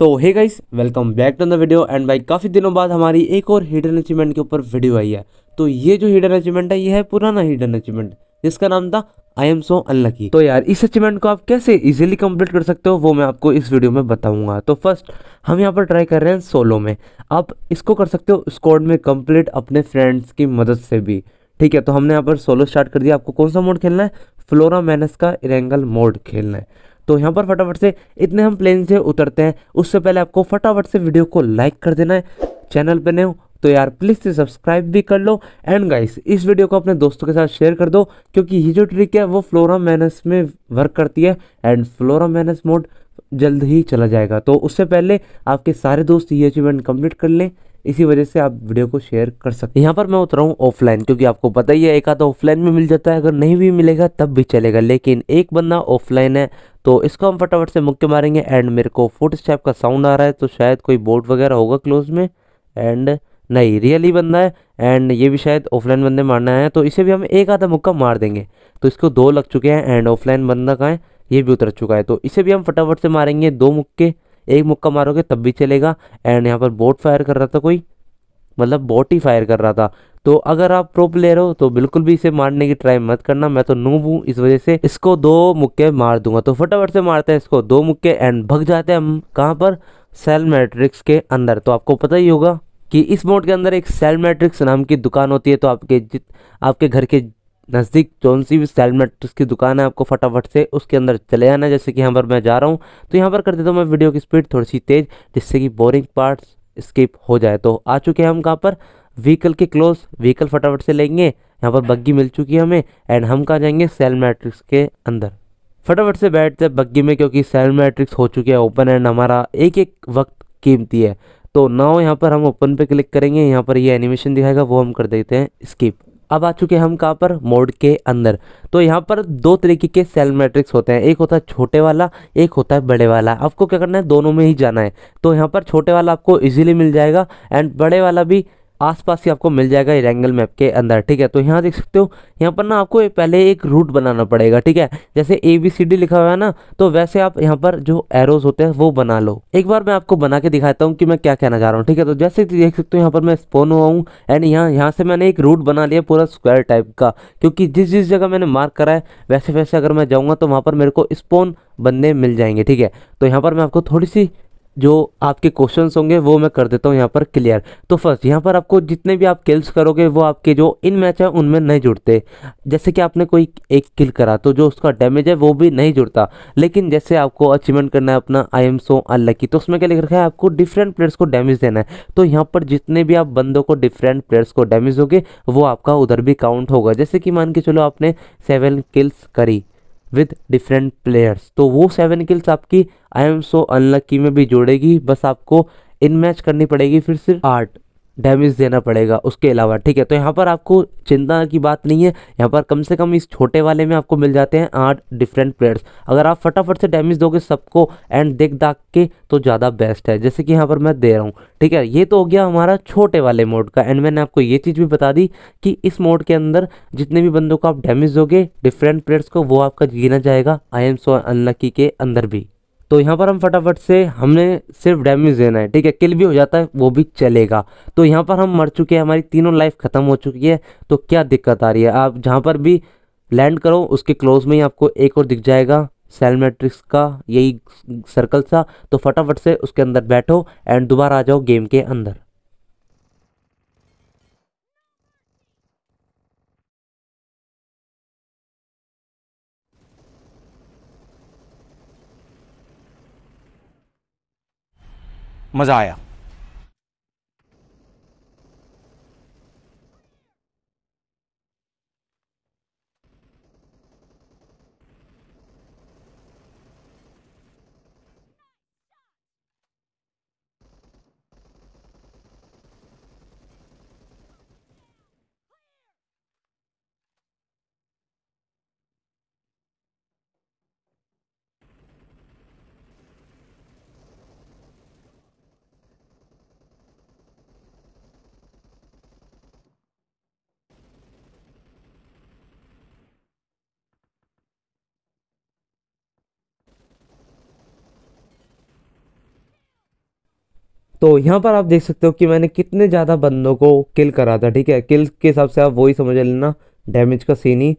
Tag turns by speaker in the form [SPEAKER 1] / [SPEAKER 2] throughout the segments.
[SPEAKER 1] so hey guys welcome back to the video and भाई काफ़ी दिनों बाद हमारी एक और हिडन अचीवमेंट के ऊपर वीडियो आई है तो ये जो हिडन अचीवमेंट है ये है पुराना हिडन अचीवमेंट जिसका नाम था आई एम सो अनलकी तो यार इस अचीवमेंट को आप कैसे इजीली कंप्लीट कर सकते हो वो मैं आपको इस वीडियो में बताऊंगा तो फर्स्ट हम यहाँ पर ट्राई कर रहे हैं सोलो में आप इसको कर सकते हो स्कॉड में कम्प्लीट अपने फ्रेंड्स की मदद से भी ठीक है तो हमने यहाँ पर सोलो स्टार्ट कर दिया आपको कौन सा मोड खेलना है फ्लोरा मैनस का इरेंगल मोड खेलना है तो यहाँ पर फटाफट से इतने हम प्लेन से उतरते हैं उससे पहले आपको फटाफट से वीडियो को लाइक कर देना है चैनल पर नए हो तो यार प्लीज़ से सब्सक्राइब भी कर लो एंड गाइस इस वीडियो को अपने दोस्तों के साथ शेयर कर दो क्योंकि ये जो ट्रिक है वो फ्लोरा मैनस में वर्क करती है एंड फ्लोरा मैनस मोड जल्द ही चला जाएगा तो उससे पहले आपके सारे दोस्त ये अचीवमेंट कंप्लीट कर लें इसी वजह से आप वीडियो को शेयर कर सकते हैं यहाँ पर मैं उतरा हूँ ऑफलाइन क्योंकि आपको पता ही है एक आधा ऑफलाइन में मिल जाता है अगर नहीं भी मिलेगा तब भी चलेगा लेकिन एक बंदा ऑफलाइन है तो इसको हम फटाफट से मुक्के मारेंगे एंड मेरे को फुट स्टेप का साउंड आ रहा है तो शायद कोई बोर्ड वगैरह होगा क्लोज में एंड नहीं रियली बंदा है एंड ये भी शायद ऑफलाइन बंदे मारना है तो इसे भी हम एक आधा मुक्का मार देंगे तो इसको दो लग चुके हैं एंड ऑफलाइन बंदा का है ये भी उतर चुका है तो इसे भी हम फटाफट से मारेंगे दो मुक्के एक मुक्का मारोगे तब भी चलेगा एंड यहाँ पर बोट फायर कर रहा था कोई मतलब बोट ही फायर कर रहा था तो अगर आप प्रो प्लेयर हो तो बिल्कुल भी इसे मारने की ट्राई मत करना मैं तो नूब हूँ इस वजह से इसको दो मुक्के मार दूंगा तो फटाफट से मारते हैं इसको दो मुक्के एंड भग जाते हैं हम कहाँ पर सेल मैट्रिक्स के अंदर तो आपको पता ही होगा कि इस मोड के अंदर एक सेल मैट्रिक्स नाम की दुकान होती है तो आपके जित आपके घर के नज़दीक जौन सी भी मेट्रिक्स की दुकान है आपको फटाफट से उसके अंदर चले है जैसे कि यहाँ पर मैं जा रहा हूँ तो यहाँ पर कर देता हूँ मैं वीडियो की स्पीड थोड़ी सी तेज़ जिससे कि बोरिंग पार्ट्स स्किप हो जाए तो आ चुके हैं हम कहाँ पर व्हीकल के क्लोज व्हीकल फटाफट से लेंगे यहाँ पर बग्गी मिल चुकी है हमें एंड हम कहाँ जाएंगे सेल मैट्रिक्स के अंदर फटाफट से बैठते हैं बग्गी में क्योंकि सेल मैट्रिक्स हो चुके हैं ओपन एंड हमारा एक एक वक्त कीमती है तो नाव यहाँ पर हम ओपन पे क्लिक करेंगे यहाँ पर ये यह एनिमेशन दिखाएगा वो हम कर देते हैं स्किप अब आ चुके हम कहाँ पर मोड के अंदर तो यहाँ पर दो तरीके के सेल मैट्रिक्स होते हैं एक होता है छोटे वाला एक होता है बड़े वाला आपको क्या करना है दोनों में ही जाना है तो यहाँ पर छोटे वाला आपको इजीली मिल जाएगा एंड बड़े वाला भी आसपास ही आपको मिल जाएगा ये मैप के अंदर ठीक है तो यहाँ देख सकते हो यहाँ पर ना आपको पहले एक रूट बनाना पड़ेगा ठीक है जैसे ए बी सी डी लिखा हुआ है ना तो वैसे आप यहाँ पर जो एरोज होते हैं वो बना लो एक बार मैं आपको बना के दिखाता हूँ कि मैं क्या कहना चाह रहा हूँ ठीक है तो जैसे देख सकते हो यहाँ पर मैं स्पोन हुआ हूँ एंड यहाँ यहाँ से मैंने एक रूट बना लिया पूरा स्क्वायर टाइप का क्योंकि जिस जिस जगह मैंने मार्क करा है वैसे वैसे अगर मैं जाऊँगा तो वहाँ पर मेरे को स्पोन बंदे मिल जाएंगे ठीक है तो यहाँ पर मैं आपको थोड़ी सी जो आपके क्वेश्चन होंगे वो मैं कर देता हूँ यहाँ पर क्लियर तो फर्स्ट यहाँ पर आपको जितने भी आप किल्स करोगे वो आपके जो इन मैच है उनमें नहीं जुड़ते जैसे कि आपने कोई एक किल करा तो जो उसका डैमेज है वो भी नहीं जुड़ता लेकिन जैसे आपको अचीवमेंट करना है अपना आई एम सो अनलकी तो उसमें क्या लिख रखा है आपको डिफरेंट प्लेयर्स को डैमेज देना है तो यहाँ पर जितने भी आप बंदों को डिफरेंट प्लेयर्स को डैमेज दोगे वो आपका उधर भी काउंट होगा जैसे कि मान के चलो आपने सेवन किल्स करी विद डिफरेंट प्लेयर्स तो वो सेवन किल्स आपकी आई एम सो अनलक्की में भी जोड़ेगी बस आपको इन मैच करनी पड़ेगी फिर सिर्फ आठ डैमेज देना पड़ेगा उसके अलावा ठीक है तो यहाँ पर आपको चिंता की बात नहीं है यहाँ पर कम से कम इस छोटे वाले में आपको मिल जाते हैं आठ डिफरेंट प्लेयर्स अगर आप फटाफट से डैमेज दोगे सबको एंड देख दाख के तो ज़्यादा बेस्ट है जैसे कि यहाँ पर मैं दे रहा हूँ ठीक है ये तो हो गया हमारा छोटे वाले मोड का एंड मैंने आपको ये चीज़ भी बता दी कि इस मोड के अंदर जितने भी बंदों को आप डैमेज दोगे डिफरेंट प्लेयर्स को वो आपका जीना जाएगा आई एम सो अनलक्की के अंदर भी तो यहाँ पर हम फटाफट से हमने सिर्फ डैमेज देना है ठीक है किल भी हो जाता है वो भी चलेगा तो यहाँ पर हम मर चुके हैं हमारी तीनों लाइफ ख़त्म हो चुकी है तो क्या दिक्कत आ रही है आप जहाँ पर भी लैंड करो उसके क्लोज में ही आपको एक और दिख जाएगा सेल मैट्रिक्स का यही सर्कल सा तो फटाफट से उसके अंदर बैठो एंड दोबारा आ जाओ गेम के अंदर मज़ा आया तो यहाँ पर आप देख सकते हो कि मैंने कितने ज़्यादा बंदों को किल करा था ठीक है किल के हिसाब से आप वही समझ लेना डैमेज का सीन ही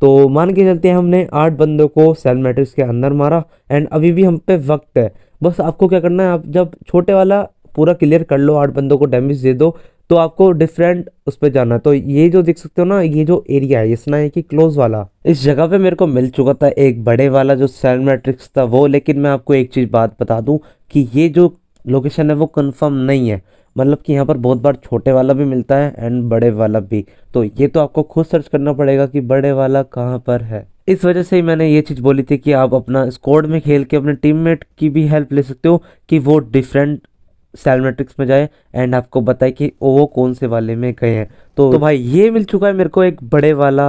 [SPEAKER 1] तो मान के चलते हैं हमने आठ बंदों को सेल मैट्रिक्स के अंदर मारा एंड अभी भी हम पे वक्त है बस आपको क्या करना है आप जब छोटे वाला पूरा क्लियर कर लो आठ बंदों को डैमेज दे दो तो आपको डिफरेंट उस पर जाना तो ये जो देख सकते हो ना ये जो एरिया है इसना है कि क्लोज वाला इस जगह पे मेरे को मिल चुका था एक बड़े वाला जो सेल मैट्रिक्स था वो लेकिन मैं आपको एक चीज़ बात बता दूं कि ये जो लोकेशन है वो कंफर्म नहीं है मतलब कि यहाँ पर बहुत बार छोटे वाला भी मिलता है एंड बड़े वाला भी तो ये तो आपको खुद सर्च करना पड़ेगा कि बड़े वाला कहाँ पर है इस वजह से ही मैंने ये चीज़ बोली थी कि आप अपना स्कोड में खेल के अपने टीममेट की भी हेल्प ले सकते हो कि वो डिफरेंट सेलमेट्रिक्स में जाए एंड आपको बताए कि वो कौन से वाले में गए हैं तो, तो भाई ये मिल चुका है मेरे को एक बड़े वाला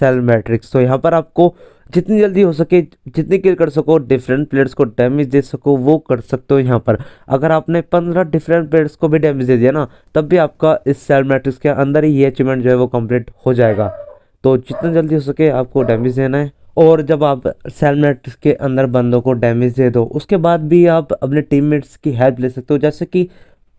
[SPEAKER 1] सेल मैट्रिक्स तो यहाँ पर आपको जितनी जल्दी हो सके जितनी किल कर सको डिफरेंट प्लेयर्स को डैमेज दे सको वो कर सकते हो यहाँ पर अगर आपने पंद्रह डिफरेंट प्लेयर्स को भी डैमेज दे दिया ना तब भी आपका इस सेल मैट्रिक्स के अंदर ही ये अचीवमेंट जो है वो कम्प्लीट हो जाएगा तो जितना जल्दी हो सके आपको डैमेज देना है और जब आप सेल मैट्रिक्स के अंदर बंदों को डैमेज दे दो उसके बाद भी आप अपने टीम की हेल्प ले सकते हो जैसे कि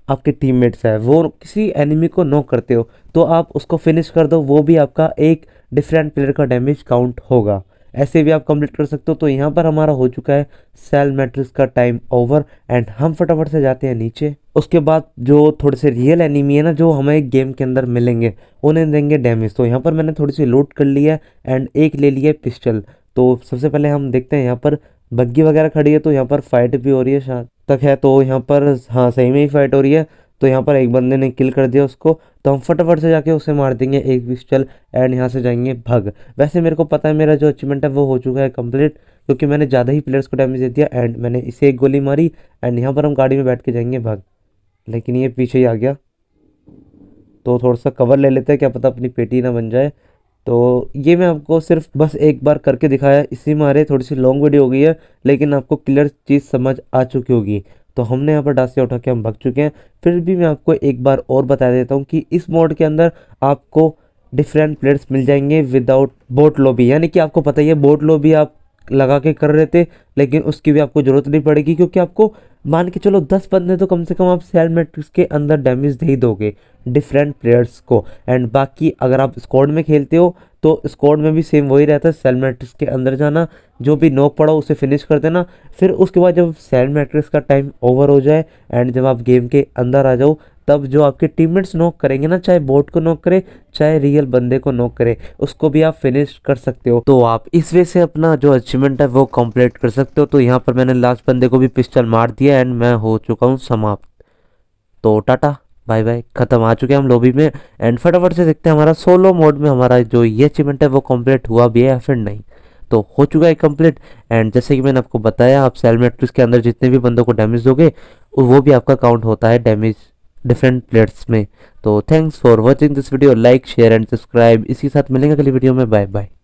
[SPEAKER 1] आपके टीममेट्स है वो किसी एनिमी को नो करते हो तो आप उसको फिनिश कर दो वो भी आपका एक डिफरेंट प्लेयर का डैमेज काउंट होगा ऐसे भी आप कंप्लीट कर सकते हो तो यहाँ पर हमारा हो चुका है सेल मैट्रिक्स का टाइम ओवर एंड हम फटाफट से जाते हैं नीचे उसके बाद जो थोड़े से रियल एनिमी है ना जो हमें गेम के अंदर मिलेंगे उन्हें देंगे डैमेज तो यहाँ पर मैंने थोड़ी सी लूट कर लिया एंड एक ले लिया पिस्टल तो सबसे पहले हम देखते हैं यहाँ पर बग्गी वगैरह खड़ी है तो यहाँ पर फाइट भी हो रही है शायद तक है तो यहाँ पर हाँ सही में ही फाइट हो रही है तो यहाँ पर एक बंदे ने किल कर दिया उसको तो हम फटाफट से जाके उसे मार देंगे एक विस्टल एंड यहाँ से जाएंगे भग वैसे मेरे को पता है मेरा जो अचीवमेंट है वो हो चुका है कम्प्लीट क्योंकि मैंने ज़्यादा ही प्लेयर्स को डैमेज दे दिया एंड मैंने इसे एक गोली मारी एंड यहाँ पर हम गाड़ी में बैठ के जाएंगे भग लेकिन ये पीछे ही आ गया तो थोड़ा सा कवर ले लेते हैं क्या पता अपनी पेटी ना बन जाए तो ये मैं आपको सिर्फ बस एक बार करके दिखाया इसी मारे थोड़ी सी लॉन्ग वीडियो हो गई है लेकिन आपको क्लियर चीज़ समझ आ चुकी होगी तो हमने यहाँ पर डासिया उठा के हम भग चुके हैं फिर भी मैं आपको एक बार और बता देता हूँ कि इस मोड के अंदर आपको डिफरेंट प्लेयर्स मिल जाएंगे विदाउट बोट लॉबी यानी कि आपको पता ही है बोट लॉबी आप लगा के कर रहे थे लेकिन उसकी भी आपको ज़रूरत नहीं पड़ेगी क्योंकि आपको मान के चलो दस बंदे तो कम से कम आप सेल मेट्रिक्स के अंदर डैमेज दे ही दोगे डिफरेंट प्लेयर्स को एंड बाकी अगर आप स्कॉड में खेलते हो तो स्कॉड में भी सेम वही रहता है सेल मैट्रिक्स के अंदर जाना जो भी नोक पड़ा उसे फिनिश कर देना फिर उसके बाद जब सेल मैट्रिक्स का टाइम ओवर हो जाए एंड जब आप गेम के अंदर आ जाओ तब जो आपके टीममेट्स नॉक करेंगे ना चाहे बोट को नॉक करे चाहे रियल बंदे को नोक करे उसको भी आप फिनिश कर सकते हो तो आप इस वे से अपना जो अचीवमेंट है वो कंप्लीट कर सकते हो तो यहाँ पर मैंने लास्ट बंदे को भी पिस्टल मार दिया एंड मैं हो चुका हूँ समाप्त तो टाटा बाय बाय खत्म आ चुके हैं हम लॉबी में एंड फटाफट से देखते हैं हमारा सोलो मोड में हमारा जो ये अचीवमेंट है वो कंप्लीट हुआ भी है या फिर नहीं तो हो चुका है कंप्लीट एंड जैसे कि मैंने आपको बताया आप सेलमेट्रिक्स के अंदर जितने भी बंदों को डैमेज दोगे वो भी आपका काउंट होता है डैमेज डिफरेंट प्लेट्स में तो thanks for watching this video like share and subscribe इसी के साथ मिलेंगे अगली वीडियो में बाय बाय